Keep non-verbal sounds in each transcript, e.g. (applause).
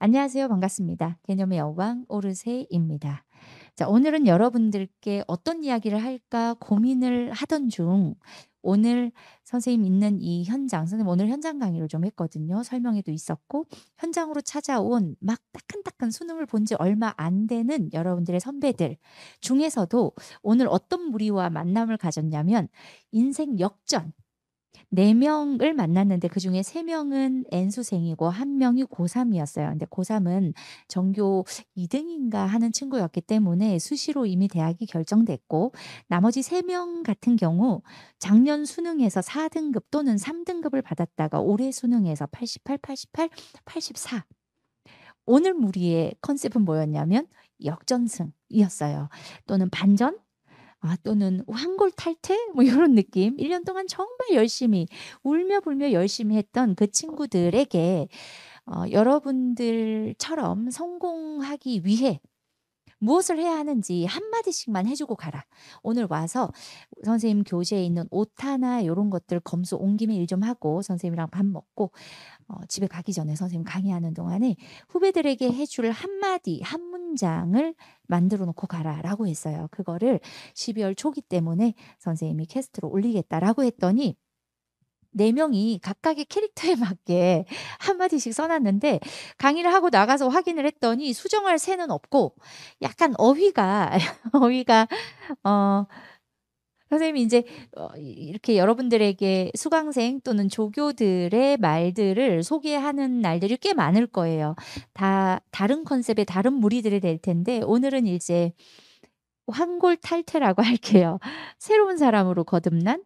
안녕하세요. 반갑습니다. 개념의 여왕 오르세입니다. 자, 오늘은 여러분들께 어떤 이야기를 할까 고민을 하던 중 오늘 선생님 있는 이 현장, 선생님 오늘 현장 강의를 좀 했거든요. 설명회도 있었고, 현장으로 찾아온 막 따끈따끈 수능을 본 지 얼마 안 되는 여러분들의 선배들 중에서도 오늘 어떤 무리와 만남을 가졌냐면, 인생 역전, 네명을 만났는데 그중에 세명은 N수생이고 한명이 고3이었어요. 근데 고3은 전교 2등인가 하는 친구였기 때문에 수시로 이미 대학이 결정됐고 나머지 세 명 같은 경우 작년 수능에서 4등급 또는 3등급을 받았다가 올해 수능에서 88, 88, 84 오늘 무리의 컨셉은 뭐였냐면 역전승이었어요. 또는 반전 아, 또는 환골 탈퇴? 뭐 이런 느낌. 1년 동안 정말 열심히, 울며 불며 열심히 했던 그 친구들에게 어, 여러분들처럼 성공하기 위해 무엇을 해야 하는지 한마디씩만 해주고 가라. 오늘 와서 선생님 교재에 있는 옷 하나 이런 것들 검수 온 김에 일 좀 하고 선생님이랑 밥 먹고 어, 집에 가기 전에 선생님 강의하는 동안에 후배들에게 해줄 한마디, 한 게장을 만들어 놓고 가라라고 했어요. 그거를 12월 초기 때문에 선생님이 캐스트로 올리겠다라고 했더니 네 명이 각각의 캐릭터에 맞게 한마디씩 써놨는데 강의를 하고 나가서 확인을 했더니 수정할 새는 없고 약간 어휘가 (laughs) 어휘가 어 선생님이 이제 어, 이렇게 여러분들에게 수강생 또는 조교들의 말들을 소개하는 날들이 꽤 많을 거예요. 다 다른 컨셉의 다른 무리들이 될 텐데 오늘은 이제 환골 탈퇴라고 (laughs) 할게요. 새로운 사람으로 거듭난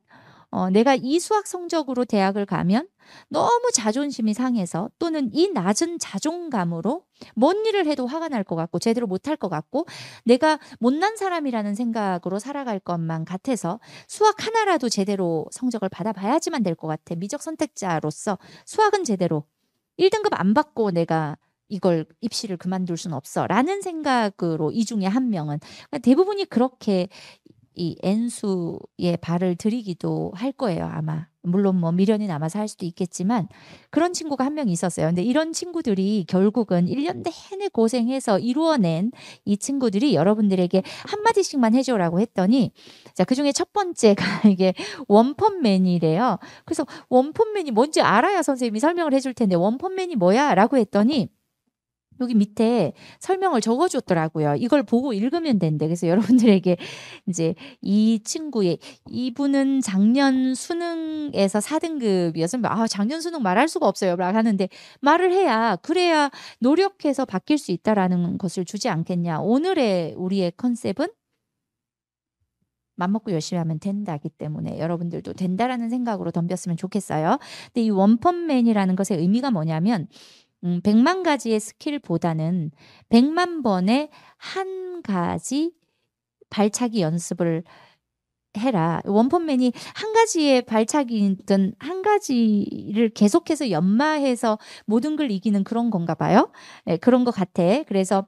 어, 내가 이 수학 성적으로 대학을 가면 너무 자존심이 상해서 또는 이 낮은 자존감으로 뭔 일을 해도 화가 날 것 같고 제대로 못할 것 같고 내가 못난 사람이라는 생각으로 살아갈 것만 같아서 수학 하나라도 제대로 성적을 받아봐야지만 될 것 같아. 미적 선택자로서 수학은 제대로 1등급 안 받고 내가 이걸 입시를 그만둘 순 없어 라는 생각으로 이 중에 한 명은 그러니까 대부분이 그렇게 이엔수의 발을 들이기도 할 거예요, 아마. 물론 뭐 미련이 남아서 할 수도 있겠지만 그런 친구가 한 명 있었어요. 근데 이런 친구들이 결국은 1년 내내 고생해서 이루어낸 이 친구들이 여러분들에게 한마디씩만 해줘라고 했더니 자, 그 중에 첫 번째가 (laughs) 이게 원펀맨이래요. 그래서 원펀맨이 뭔지 알아야 선생님이 설명을 해줄 텐데 원펀맨이 뭐야? 라고 했더니 여기 밑에 설명을 적어줬더라고요. 이걸 보고 읽으면 된대. 그래서 (laughs) 여러분들에게 이제 이 친구의 이분은 작년 수능에서 4등급이었으면 아 작년 수능 말할 수가 없어요. 라고 하는데 말을 해야 그래야 노력해서 바뀔 수 있다라는 것을 주지 않겠냐. 오늘의 우리의 컨셉은 맘먹고 열심히 하면 된다기 때문에 여러분들도 된다라는 생각으로 덤볐으면 좋겠어요. 근데 이 원펀맨이라는 것의 의미가 뭐냐면 음, 100만 가지의 스킬보다는 100만 번의 한 가지 발차기 연습을 해라. 원펀맨이 한 가지의 발차기든 한 가지를 계속해서 연마해서 모든 걸 이기는 그런 건가 봐요. 네, 그런 것 같아. 그래서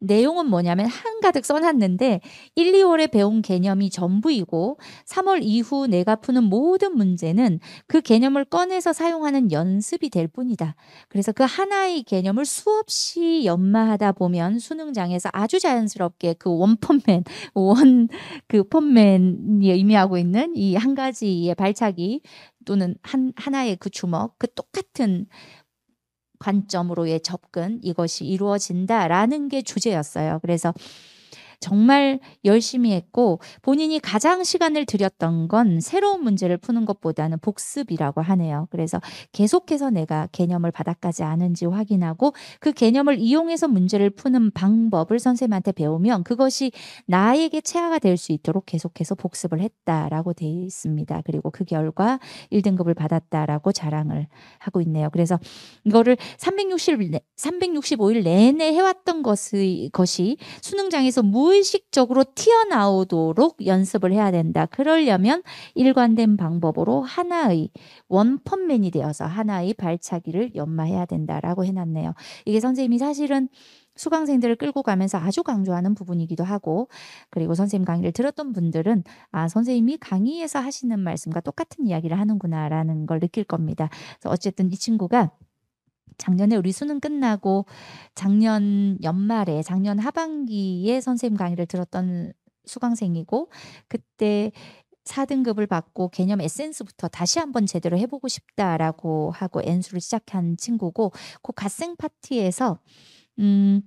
내용은 뭐냐면 한가득 써놨는데 1, 2월에 배운 개념이 전부이고 3월 이후 내가 푸는 모든 문제는 그 개념을 꺼내서 사용하는 연습이 될 뿐이다. 그래서 그 하나의 개념을 수없이 연마하다 보면 수능장에서 아주 자연스럽게 그 원펀맨, (laughs) 원 그 펀맨이 의미하고 있는 이 한 가지의 발차기 또는 한, 하나의 그 주먹, 그 똑같은 관점으로의 접근 이것이 이루어진다라는 게 주제였어요. 그래서 정말 열심히 했고 본인이 가장 시간을 들였던 건 새로운 문제를 푸는 것보다는 복습이라고 하네요. 그래서 계속해서 내가 개념을 바닥까지 아는지 확인하고 그 개념을 이용해서 문제를 푸는 방법을 선생님한테 배우면 그것이 나에게 체화가 될 수 있도록 계속해서 복습을 했다라고 돼 있습니다. 그리고 그 결과 1등급을 받았다라고 자랑을 하고 있네요. 그래서 이거를 360 365일 내내 해왔던 것이 것이 수능장에서 무의 무의식적으로 튀어나오도록 연습을 해야 된다. 그러려면 일관된 방법으로 하나의 원펀맨이 되어서 하나의 발차기를 연마해야 된다라고 해놨네요. 이게 선생님이 사실은 수강생들을 끌고 가면서 아주 강조하는 부분이기도 하고 그리고 선생님 강의를 들었던 분들은 아 선생님이 강의에서 하시는 말씀과 똑같은 이야기를 하는구나라는 걸 느낄 겁니다. 그래서 어쨌든 이 친구가 작년에 우리 수능 끝나고 작년 연말에 작년 하반기에 선생님 강의를 들었던 수강생이고 그때 4등급을 받고 개념 에센스부터 다시 한번 제대로 해보고 싶다라고 하고 엔수를 시작한 친구고 그 갓생 파티에서 음.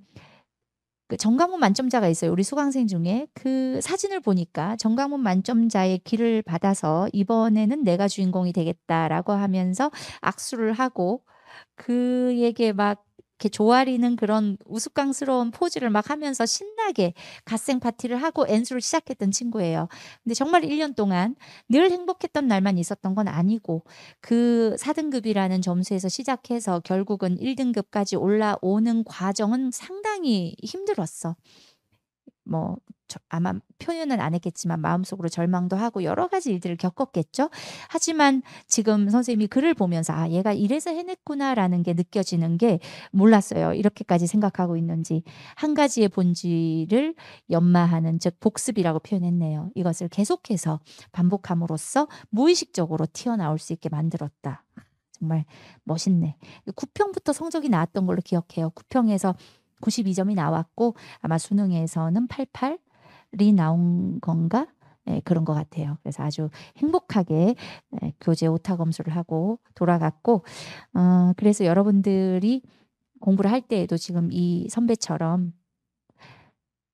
그 정강문 만점자가 있어요. 우리 수강생 중에 그 사진을 보니까 정강문 만점자의 길을 받아서 이번에는 내가 주인공이 되겠다라고 하면서 악수를 하고 그에게 막 이렇게 조아리는 그런 우스꽝스러운 포즈를 막 하면서 신나게 갓생 파티를 하고 엔수를 시작했던 친구예요. 근데 정말 1년 동안 늘 행복했던 날만 있었던 건 아니고 그 4등급이라는 점수에서 시작해서 결국은 1등급까지 올라오는 과정은 상당히 힘들었어. 뭐 저, 아마 표현은 안 했겠지만 마음속으로 절망도 하고 여러 가지 일들을 겪었겠죠. 하지만 지금 선생님이 글을 보면서 아 얘가 이래서 해냈구나라는 게 느껴지는 게 몰랐어요. 이렇게까지 생각하고 있는지 한 가지의 본질을 연마하는 즉 복습이라고 표현했네요. 이것을 계속해서 반복함으로써 무의식적으로 튀어나올 수 있게 만들었다. 정말 멋있네. 9평부터 성적이 나왔던 걸로 기억해요. 9평에서 92점이 나왔고 아마 수능에서는 88이 나온 건가? 네, 그런 것 같아요. 그래서 아주 행복하게 네, 교재 오타 검수를 하고 돌아갔고, 어, 그래서 여러분들이 공부를 할 때에도 지금 이 선배처럼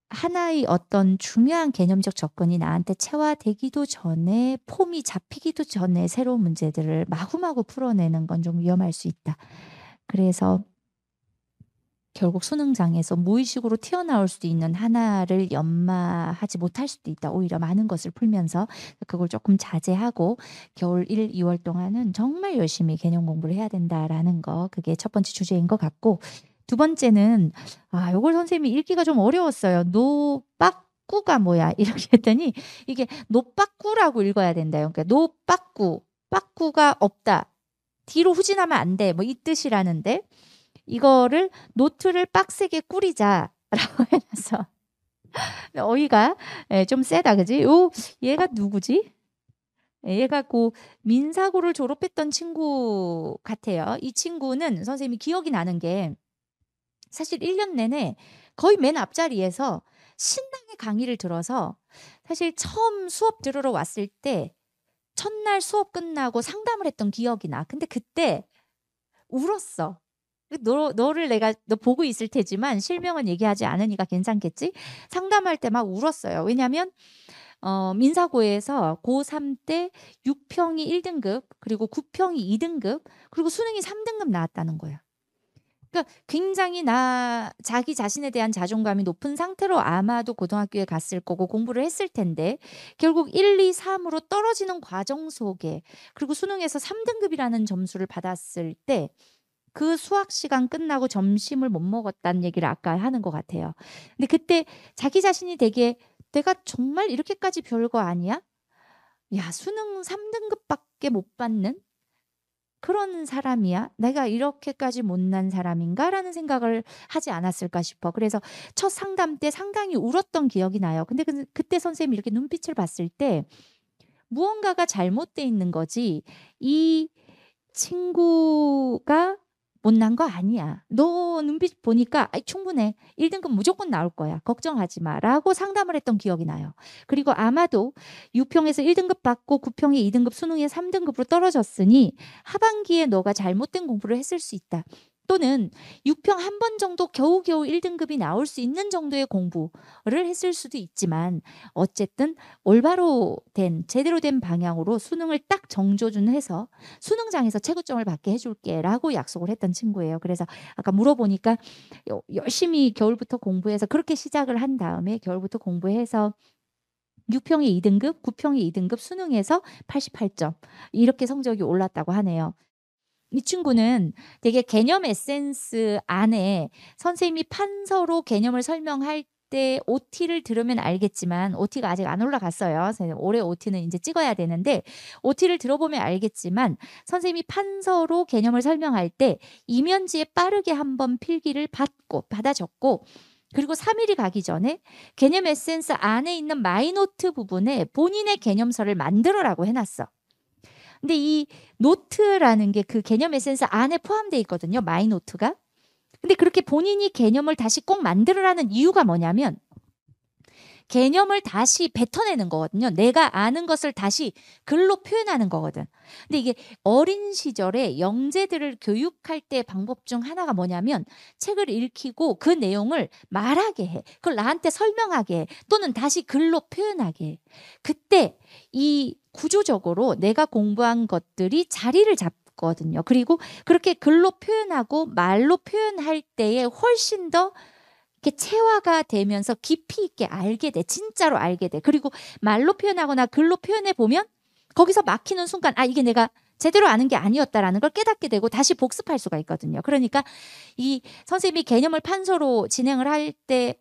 하나의 어떤 중요한 개념적 접근이 나한테 체화되기도 전에 폼이 잡히기도 전에 새로운 문제들을 마구마구 풀어내는 건 좀 위험할 수 있다. 그래서 결국 수능장에서 무의식으로 튀어나올 수도 있는 하나를 연마하지 못할 수도 있다. 오히려 많은 것을 풀면서 그걸 조금 자제하고 겨울 1, 2월 동안은 정말 열심히 개념 공부를 해야 된다라는 거 그게 첫 번째 주제인 것 같고 두 번째는 아 요걸 선생님이 읽기가 좀 어려웠어요. 노박 구가 뭐야 (laughs) 이렇게 했더니 이게 노빠구라고 읽어야 된다. 그러니까 노빠구빠구가 없다. 뒤로 후진하면 안 돼. 뭐 이 뜻이라는데 이거를 노트를 빡세게 꾸리자라고 (laughs) 해놔서 어이가 예, 좀 세다 그지? 요 얘가 누구지? 예, 얘가 고 민사고를 졸업했던 친구 같아요. 이 친구는 선생님이 기억이 나는 게 사실 1년 내내 거의 맨 앞자리에서 신나게 강의를 들어서 사실 처음 수업 들으러 왔을 때 첫날 수업 끝나고 상담을 했던 기억이 나. 근데 그때 울었어. 너, 너를 내가 너 보고 있을 테지만 실명은 얘기하지 않으니까 괜찮겠지? 상담할 때 막 울었어요. 왜냐하면 어, 민사고에서 고3 때 6평이 1등급, 그리고 9평이 2등급, 그리고 수능이 3등급 나왔다는 거예요. 그러니까 굉장히 나 자기 자신에 대한 자존감이 높은 상태로 아마도 고등학교에 갔을 거고 공부를 했을 텐데 결국 1, 2, 3으로 떨어지는 과정 속에 그리고 수능에서 3등급이라는 점수를 받았을 때그 수학 시간 끝나고 점심을 못 먹었다는 얘기를 아까 하는 것 같아요. 근데 그때 자기 자신이 되게 내가 정말 이렇게까지 별거 아니야? 야, 수능 3등급밖에 못 받는 그런 사람이야? 내가 이렇게까지 못난 사람인가? 라는 생각을 하지 않았을까 싶어. 그래서 첫 상담 때 상당히 울었던 기억이 나요. 근데 그, 그때 선생님이 이렇게 눈빛을 봤을 때 무언가가 잘못돼 있는 거지. 이 친구가 못난 거 아니야. 너 눈빛 보니까 아이, 충분해. 1등급 무조건 나올 거야. 걱정하지 마. 라고 상담을 했던 기억이 나요. 그리고 아마도 6평에서 1등급 받고 9평에 2등급 수능에 3등급으로 떨어졌으니 하반기에 너가 잘못된 공부를 했을 수 있다. 또는 6평 한 번 정도 겨우겨우 1등급이 나올 수 있는 정도의 공부를 했을 수도 있지만 어쨌든 올바로 된 제대로 된 방향으로 수능을 딱 정조준해서 수능장에서 최고점을 받게 해줄게라고 약속을 했던 친구예요. 그래서 아까 물어보니까 열심히 겨울부터 공부해서 그렇게 시작을 한 다음에 겨울부터 공부해서 6평이 2등급, 9평이 2등급 수능에서 88점 이렇게 성적이 올랐다고 하네요. 이 친구는 되게 개념 에센스 안에 선생님이 판서로 개념을 설명할 때 OT를 들으면 알겠지만 OT가 아직 안 올라갔어요. 올해 OT는 이제 찍어야 되는데 OT를 들어보면 알겠지만 선생님이 판서로 개념을 설명할 때 이면지에 빠르게 한번 필기를 받고 받아 적고 그리고 3일이 가기 전에 개념 에센스 안에 있는 마이노트 부분에 본인의 개념서를 만들어라고 해놨어. 근데 이 노트라는 게 그 개념 에센스 안에 포함되어 있거든요. 마이 노트가. 근데 그렇게 본인이 개념을 다시 꼭 만들으라는 이유가 뭐냐면 개념을 다시 뱉어내는 거거든요. 내가 아는 것을 다시 글로 표현하는 거거든. 근데 이게 어린 시절에 영재들을 교육할 때 방법 중 하나가 뭐냐면 책을 읽히고 그 내용을 말하게 해. 그걸 나한테 설명하게 해. 또는 다시 글로 표현하게 해. 그때 이 구조적으로 내가 공부한 것들이 자리를 잡 거든요. 그리고 그렇게 글로 표현하고 말로 표현할 때에 훨씬 더 이렇게 체화가 되면서 깊이 있게 알게 돼. 진짜로 알게 돼. 그리고 말로 표현하거나 글로 표현해 보면 거기서 막히는 순간 아 이게 내가 제대로 아는 게 아니었다라는 걸 깨닫게 되고 다시 복습할 수가 있거든요. 그러니까 이 선생님이 개념을 판서로 진행을 할 때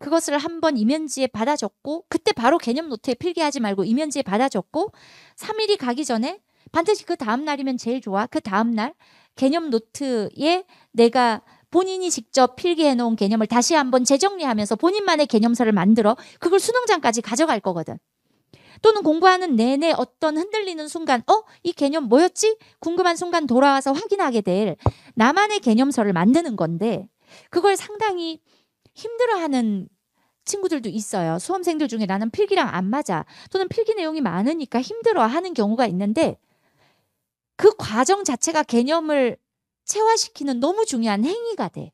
그것을 한번 이면지에 받아줬고 그때 바로 개념 노트에 필기하지 말고 이면지에 받아줬고 3일이 가기 전에 반드시 그 다음 날이면 제일 좋아. 그 다음 날 개념 노트에 내가 본인이 직접 필기해 놓은 개념을 다시 한번 재정리하면서 본인만의 개념서를 만들어 그걸 수능장까지 가져갈 거거든. 또는 공부하는 내내 어떤 흔들리는 순간, 어? 이 개념 뭐였지? 궁금한 순간 돌아와서 확인하게 될 나만의 개념서를 만드는 건데, 그걸 상당히 힘들어하는 친구들도 있어요. 수험생들 중에 나는 필기랑 안 맞아. 또는 필기 내용이 많으니까 힘들어 하는 경우가 있는데, 그 과정 자체가 개념을 체화시키는 너무 중요한 행위가 돼.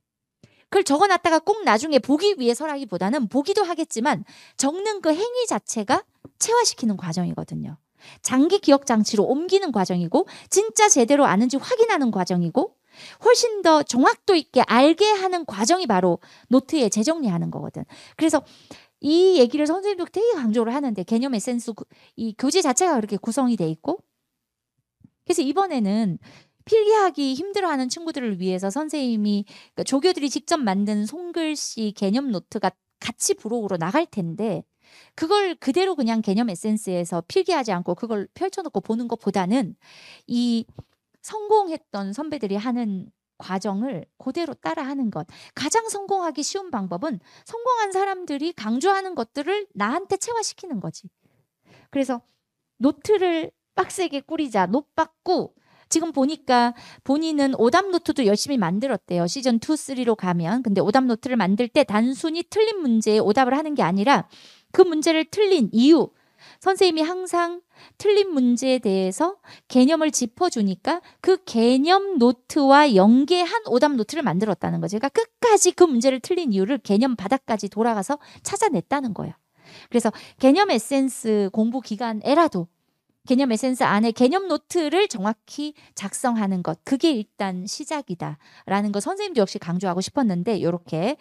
그걸 적어놨다가 꼭 나중에 보기 위해서라기보다는 보기도 하겠지만 적는 그 행위 자체가 체화시키는 과정이거든요. 장기 기억 장치로 옮기는 과정이고 진짜 제대로 아는지 확인하는 과정이고 훨씬 더 정확도 있게 알게 하는 과정이 바로 노트에 재정리하는 거거든. 그래서 이 얘기를 선생님도 되게 강조를 하는데 개념의 센스 이 교재 자체가 그렇게 구성이 돼 있고 그래서 이번에는 필기하기 힘들어하는 친구들을 위해서 선생님이 그러니까 조교들이 직접 만든 손글씨 개념 노트가 같이 부록으로 나갈 텐데 그걸 그대로 그냥 개념 에센스에서 필기하지 않고 그걸 펼쳐놓고 보는 것보다는 이 성공했던 선배들이 하는 과정을 그대로 따라하는 것. 가장 성공하기 쉬운 방법은 성공한 사람들이 강조하는 것들을 나한테 체화시키는 거지. 그래서 노트를 빡세게 꾸리자. 노빠꾸 지금 보니까 본인은 오답 노트도 열심히 만들었대요. 시즌 2, 3로 가면. 근데 오답 노트를 만들 때 단순히 틀린 문제에 오답을 하는 게 아니라 그 문제를 틀린 이유, 선생님이 항상 틀린 문제에 대해서 개념을 짚어주니까 그 개념 노트와 연계한 오답 노트를 만들었다는 거죠. 그러니까 끝까지 그 문제를 틀린 이유를 개념 바닥까지 돌아가서 찾아냈다는 거예요. 그래서 개념 에센스 공부 기간에라도 개념 에센스 안에 개념 노트를 정확히 작성하는 것. 그게 일단 시작이다라는 거 선생님도 역시 강조하고 싶었는데 요렇게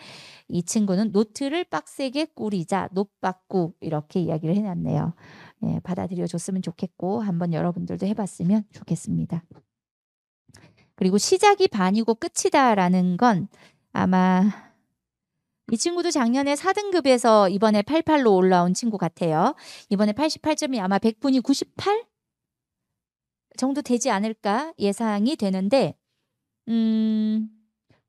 이 친구는 노트를 빡세게 꾸리자. 노빠꾸 이렇게 이야기를 해 놨네요. 예, 받아들여 줬으면 좋겠고 한번 여러분들도 해 봤으면 좋겠습니다. 그리고 시작이 반이고 끝이다라는 건 아마 이 친구도 작년에 4등급에서 이번에 88로 올라온 친구 같아요. 이번에 88점이 아마 100분이 98 정도 되지 않을까 예상이 되는데 음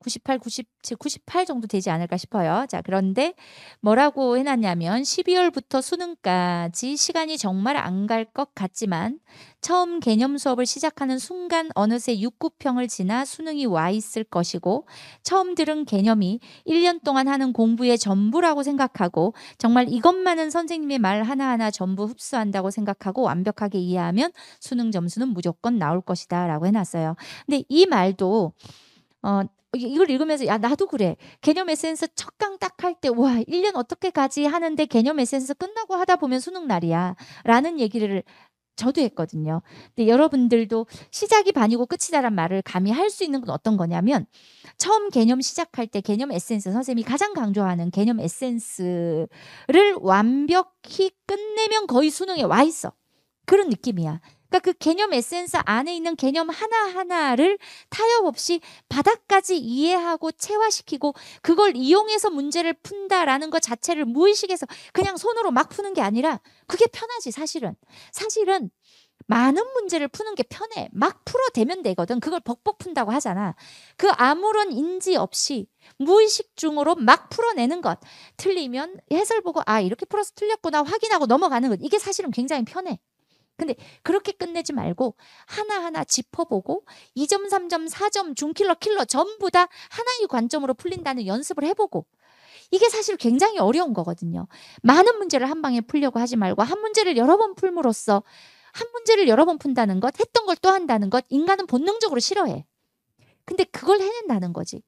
98, 97, 98 정도 되지 않을까 싶어요. 자, 그런데 뭐라고 해놨냐면 12월부터 수능까지 시간이 정말 안 갈 것 같지만 처음 개념 수업을 시작하는 순간 어느새 6구평을 지나 수능이 와 있을 것이고 처음 들은 개념이 1년 동안 하는 공부의 전부라고 생각하고 정말 이것만은 선생님의 말 하나하나 전부 흡수한다고 생각하고 완벽하게 이해하면 수능 점수는 무조건 나올 것이다 라고 해놨어요. 근데 이 말도 어, 이걸 읽으면서 야 나도 그래 개념 에센스 첫강 딱 할 때와 1년 어떻게 가지 하는데 개념 에센스 끝나고 하다 보면 수능 날이야 라는 얘기를 저도 했거든요. 근데 여러분들도 시작이 반이고 끝이다란 말을 감히 할 수 있는 건 어떤 거냐면 처음 개념 시작할 때 개념 에센스 선생님이 가장 강조하는 개념 에센스를 완벽히 끝내면 거의 수능에 와 있어. 그런 느낌이야. 그러니까 그 개념 에센스 안에 있는 개념 하나하나를 타협 없이 바닥까지 이해하고 체화시키고 그걸 이용해서 문제를 푼다라는 것 자체를 무의식에서 그냥 손으로 막 푸는 게 아니라 그게 편하지 사실은. 사실은 많은 문제를 푸는 게 편해. 막 풀어대면 되거든. 그걸 벅벅 푼다고 하잖아. 그 아무런 인지 없이 무의식 중으로 막 풀어내는 것. 틀리면 해설 보고 아 이렇게 풀어서 틀렸구나 확인하고 넘어가는 것. 이게 사실은 굉장히 편해. 근데 그렇게 끝내지 말고 하나하나 짚어보고 2점, 3점, 4점, 중킬러, 킬러 전부 다 하나의 관점으로 풀린다는 연습을 해보고 이게 사실 굉장히 어려운 거거든요. 많은 문제를 한 방에 풀려고 하지 말고 한 문제를 여러 번 풀므로써 한 문제를 여러 번 푼다는 것, 했던 걸 또 한다는 것, 인간은 본능적으로 싫어해. 근데 그걸 해낸다는 거지.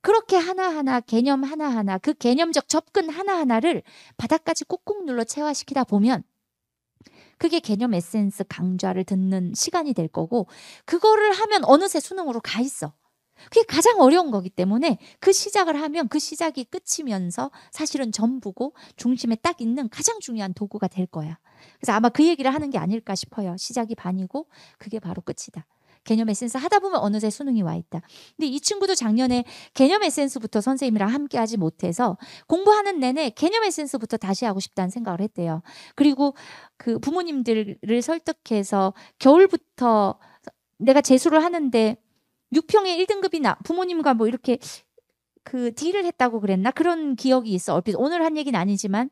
그렇게 하나하나, 개념 하나하나, 그 개념적 접근 하나하나를 바닥까지 꾹꾹 눌러 체화시키다 보면 그게 개념 에센스 강좌를 듣는 시간이 될 거고 그거를 하면 어느새 수능으로 가 있어. 그게 가장 어려운 거기 때문에 그 시작을 하면 그 시작이 끝이면서 사실은 전부고 중심에 딱 있는 가장 중요한 도구가 될 거야. 그래서 아마 그 얘기를 하는 게 아닐까 싶어요. 시작이 반이고 그게 바로 끝이다. 개념 에센스 하다 보면 어느새 수능이 와 있다. 근데 이 친구도 작년에 개념 에센스부터 선생님이랑 함께 하지 못해서 공부하는 내내 개념 에센스부터 다시 하고 싶다는 생각을 했대요. 그리고 그 부모님들을 설득해서 겨울부터 내가 재수를 하는데 6평에 1등급이 나 부모님과 뭐 이렇게 그 딜을 했다고 그랬나 그런 기억이 있어 얼핏 오늘 한 얘기는 아니지만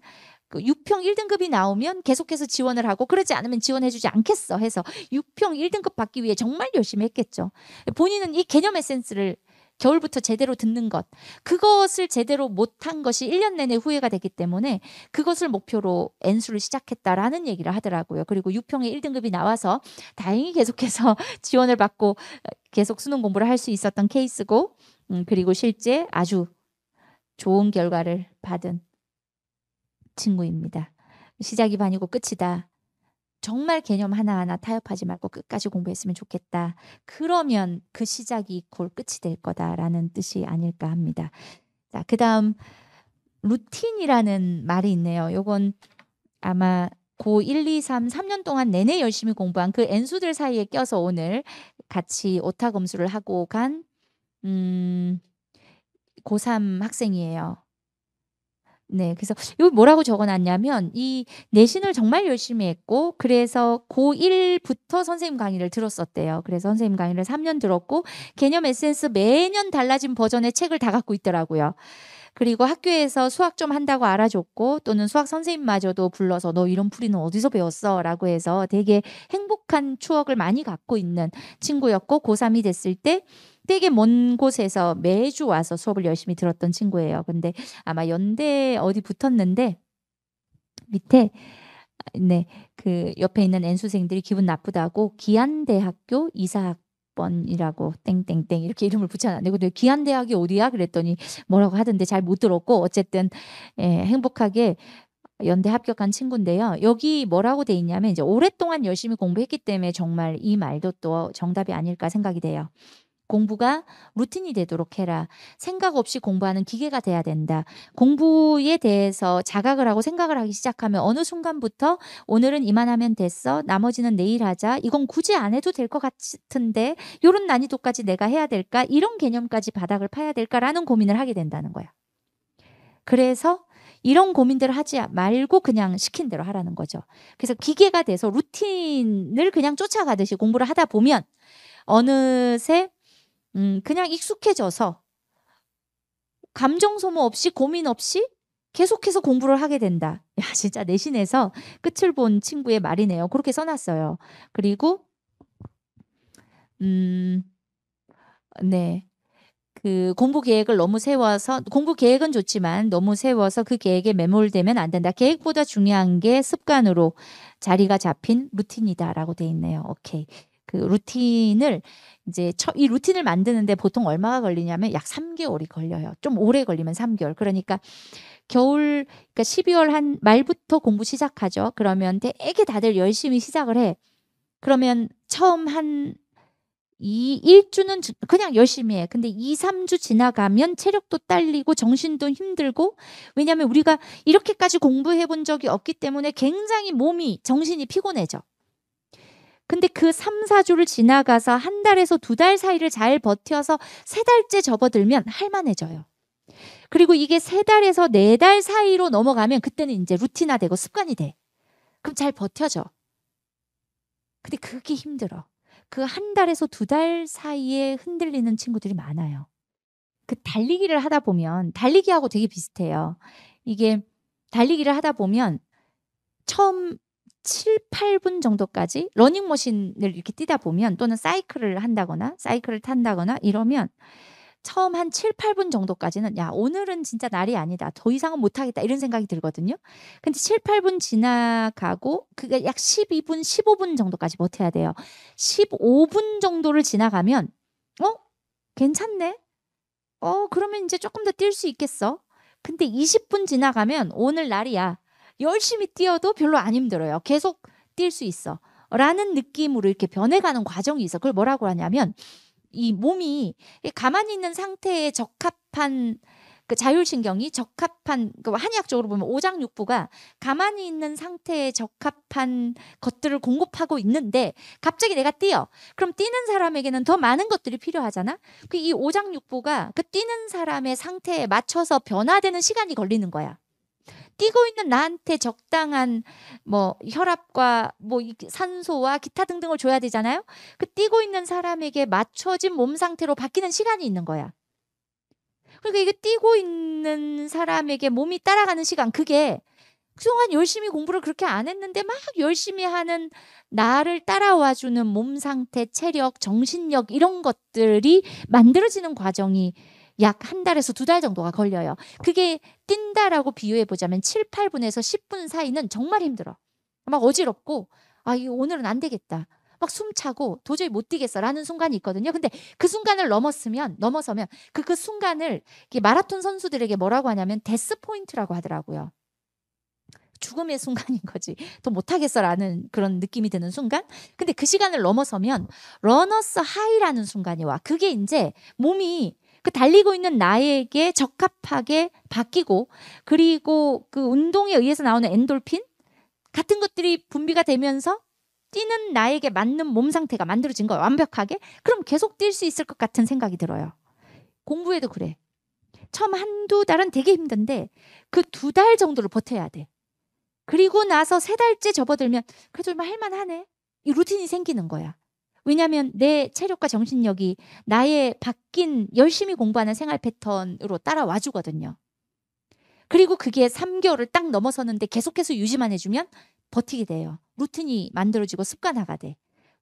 6평 그 1등급이 나오면 계속해서 지원을 하고 그러지 않으면 지원해주지 않겠어 해서 6평 1등급 받기 위해 정말 열심히 했겠죠. 본인은 이 개념 에센스를 겨울부터 제대로 듣는 것, 그것을 제대로 못한 것이 1년 내내 후회가 되기 때문에 그것을 목표로 N수를 시작했다라는 얘기를 하더라고요. 그리고 6평에 1등급이 나와서 다행히 계속해서 (laughs) 지원을 받고 계속 수능 공부를 할 수 있었던 케이스고, 음, 그리고 실제 아주 좋은 결과를 받은 친구입니다. 시작이 반이고 끝이다. 정말 개념 하나하나 타협하지 말고 끝까지 공부했으면 좋겠다. 그러면 그 시작이 곧 끝이 될 거다라는 뜻이 아닐까 합니다. 자, 그다음 루틴이라는 말이 있네요. 요건 아마 고 1, 2, 3, 3년 동안 내내 열심히 공부한 그 N수들 사이에 껴서 오늘 같이 오타 검수를 하고 간, 음, 고3 학생이에요. 네, 그래서 이거 뭐라고 적어놨냐면 이 내신을 정말 열심히 했고 그래서 고1부터 선생님 강의를 들었었대요. 그래서 선생님 강의를 3년 들었고 개념 에센스 매년 달라진 버전의 책을 다 갖고 있더라고요. 그리고 학교에서 수학 좀 한다고 알아줬고 또는 수학 선생님마저도 불러서 너 이런 풀이는 어디서 배웠어? 라고 해서 되게 행복한 추억을 많이 갖고 있는 친구였고 고3이 됐을 때 되게 먼 곳에서 매주 와서 수업을 열심히 들었던 친구예요. 근데 아마 연대 어디 붙었는데 밑에 네, 그 옆에 있는 N수생들이 기분 나쁘다고 기안대학교 이사학 번이라고 땡땡땡 이렇게 이름을 붙여놨는데 근데 기안대학이 어디야 그랬더니 뭐라고 하던데 잘 못 들었고 어쨌든 예, 행복하게 연대 합격한 친구인데요. 여기 뭐라고 돼 있냐면 이제 오랫동안 열심히 공부했기 때문에 정말 이 말도 또 정답이 아닐까 생각이 돼요. 공부가 루틴이 되도록 해라. 생각 없이 공부하는 기계가 돼야 된다. 공부에 대해서 자각을 하고 생각을 하기 시작하면 어느 순간부터 오늘은 이만하면 됐어. 나머지는 내일 하자. 이건 굳이 안 해도 될 것 같은데 요런 난이도까지 내가 해야 될까? 이런 개념까지 바닥을 파야 될까라는 고민을 하게 된다는 거야. 그래서 이런 고민들을 하지 말고 그냥 시킨 대로 하라는 거죠. 그래서 기계가 돼서 루틴을 그냥 쫓아가듯이 공부를 하다 보면 어느새 음, 그냥 익숙해져서 감정 소모 없이 고민 없이 계속해서 공부를 하게 된다. (laughs) 야, 진짜 내신에서 끝을 본 친구의 말이네요. 그렇게 써놨어요. 그리고, 음, 네. 그 공부 계획을 너무 세워서 공부 계획은 좋지만 너무 세워서 그 계획에 매몰되면 안 된다. 계획보다 중요한 게 습관으로 자리가 잡힌 루틴이다라고 돼 있네요. 오케이. 그 루틴을 이제 이 루틴을 만드는데 보통 얼마가 걸리냐면 약 3개월이 걸려요. 좀 오래 걸리면 3개월. 그러니까 겨울 그러니까 12월 한 말부터 공부 시작하죠. 그러면 되게 다들 열심히 시작을 해. 그러면 처음 한이 1주는 그냥 열심히 해. 근데 2, 3주 지나가면 체력도 딸리고 정신도 힘들고 왜냐하면 우리가 이렇게까지 공부해 본 적이 없기 때문에 굉장히 몸이 정신이 피곤해져. 근데 그 3, 4주를 지나가서 한 달에서 두 달 사이를 잘 버텨서 세 달째 접어들면 할만해져요. 그리고 이게 세 달에서 네 달 사이로 넘어가면 그때는 이제 루틴화되고 습관이 돼. 그럼 잘 버텨져. 근데 그게 힘들어. 그 한 달에서 두 달 사이에 흔들리는 친구들이 많아요. 그 달리기를 하다 보면 달리기하고 되게 비슷해요. 이게 달리기를 하다 보면 처음 7, 8분 정도까지 러닝머신을 이렇게 뛰다 보면 또는 사이클을 한다거나 사이클을 탄다거나 이러면 처음 한 7, 8분 정도까지는 야, 오늘은 진짜 날이 아니다. 더 이상은 못 하겠다. 이런 생각이 들거든요. 근데 7, 8분 지나가고 그게 약 12분, 15분 정도까지 버텨야 돼요. 15분 정도를 지나가면 어? 괜찮네. 어, 그러면 이제 조금 더 뛸 수 있겠어. 근데 20분 지나가면 오늘 날이야. 열심히 뛰어도 별로 안 힘들어요. 계속 뛸 수 있어. 라는 느낌으로 이렇게 변해가는 과정이 있어. 그걸 뭐라고 하냐면 이 몸이 가만히 있는 상태에 적합한 그 자율신경이 적합한 그 한의학적으로 보면 오장육부가 가만히 있는 상태에 적합한 것들을 공급하고 있는데 갑자기 내가 뛰어 그럼 뛰는 사람에게는 더 많은 것들이 필요하잖아 그 이 오장육부가 그 뛰는 사람의 상태에 맞춰서 변화되는 시간이 걸리는 거야 뛰고 있는 나한테 적당한 뭐 혈압과 뭐 산소와 기타 등등을 줘야 되잖아요. 그 뛰고 있는 사람에게 맞춰진 몸 상태로 바뀌는 시간이 있는 거야. 그러니까 이게 뛰고 있는 사람에게 몸이 따라가는 시간 그게 그동안 열심히 공부를 그렇게 안 했는데 막 열심히 하는 나를 따라와 주는 몸 상태, 체력, 정신력 이런 것들이 만들어지는 과정이 약한 달에서 두 달 정도가 걸려요. 그게 뛴다라고 비유해 보자면 7, 8분에서 10분 사이는 정말 힘들어. 막 어지럽고 아, 이거 오늘은 안 되겠다. 막 숨차고 도저히 못 뛰겠어라는 순간이 있거든요. 근데 그 순간을 넘었으면 넘어서면 그그 그 순간을 마라톤 선수들에게 뭐라고 하냐면 데스 포인트라고 하더라고요. 죽음의 순간인 거지. 더 못하겠어라는 그런 느낌이 드는 순간. 근데 그 시간을 넘어서면 러너스 하이라는 순간이 와. 그게 이제 몸이 그 달리고 있는 나에게 적합하게 바뀌고 그리고 그 운동에 의해서 나오는 엔돌핀 같은 것들이 분비가 되면서 뛰는 나에게 맞는 몸 상태가 만들어진 거예요. 완벽하게. 그럼 계속 뛸 수 있을 것 같은 생각이 들어요. 공부에도 그래. 처음 한두 달은 되게 힘든데 그 두 달 정도를 버텨야 돼. 그리고 나서 세 달째 접어들면 그래도 좀 할만하네. 이 루틴이 생기는 거야. 왜냐하면 내 체력과 정신력이 나의 바뀐 열심히 공부하는 생활 패턴으로 따라와 주거든요. 그리고 그게 3개월을 딱 넘어서는데 계속해서 유지만 해주면 버티게 돼요. 루틴이 만들어지고 습관화가 돼.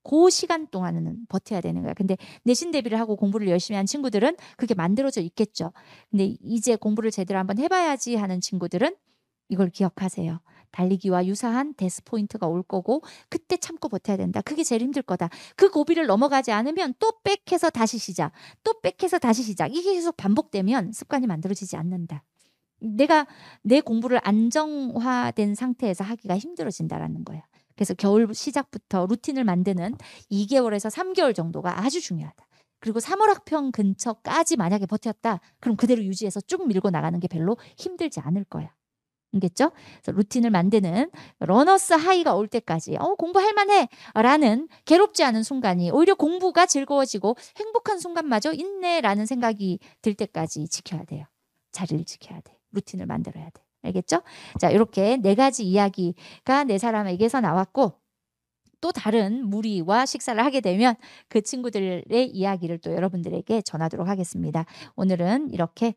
그 시간 동안은 버텨야 되는 거야. 근데 내신 대비를 하고 공부를 열심히 한 친구들은 그게 만들어져 있겠죠. 근데 이제 공부를 제대로 한번 해봐야지 하는 친구들은 이걸 기억하세요. 달리기와 유사한 데스 포인트가 올 거고 그때 참고 버텨야 된다. 그게 제일 힘들 거다. 그 고비를 넘어가지 않으면 또 백해서 다시 시작. 또 백해서 다시 시작. 이게 계속 반복되면 습관이 만들어지지 않는다. 내가 내 공부를 안정화된 상태에서 하기가 힘들어진다라는 거야. 그래서 겨울 시작부터 루틴을 만드는 2개월에서 3개월 정도가 아주 중요하다. 그리고 3월 학평 근처까지 만약에 버텼다. 그럼 그대로 유지해서 쭉 밀고 나가는 게 별로 힘들지 않을 거야. 알겠죠? 루틴을 만드는 러너스 하이가 올 때까지 어, 공부할 만해 라는 괴롭지 않은 순간이 오히려 공부가 즐거워지고 행복한 순간마저 있네라는 생각이 들 때까지 지켜야 돼요. 자리를 지켜야 돼. 루틴을 만들어야 돼. 알겠죠? 자, 이렇게 네 가지 이야기가 네 사람에게서 나왔고 또 다른 무리와 식사를 하게 되면 그 친구들의 이야기를 또 여러분들에게 전하도록 하겠습니다. 오늘은 이렇게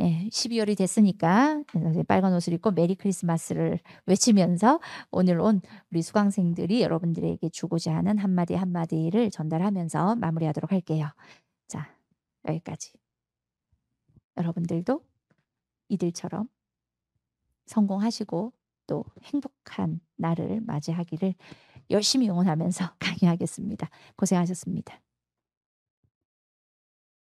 예, 12월이 됐으니까 빨간 옷을 입고 메리 크리스마스를 외치면서 오늘 온 우리 수강생들이 여러분들에게 주고자 하는 한마디 한마디를 전달하면서 마무리하도록 할게요. 자, 여기까지. 여러분들도 이들처럼 성공하시고 또 행복한 날을 맞이하기를 열심히 응원하면서 (laughs) 강의하겠습니다. 고생하셨습니다.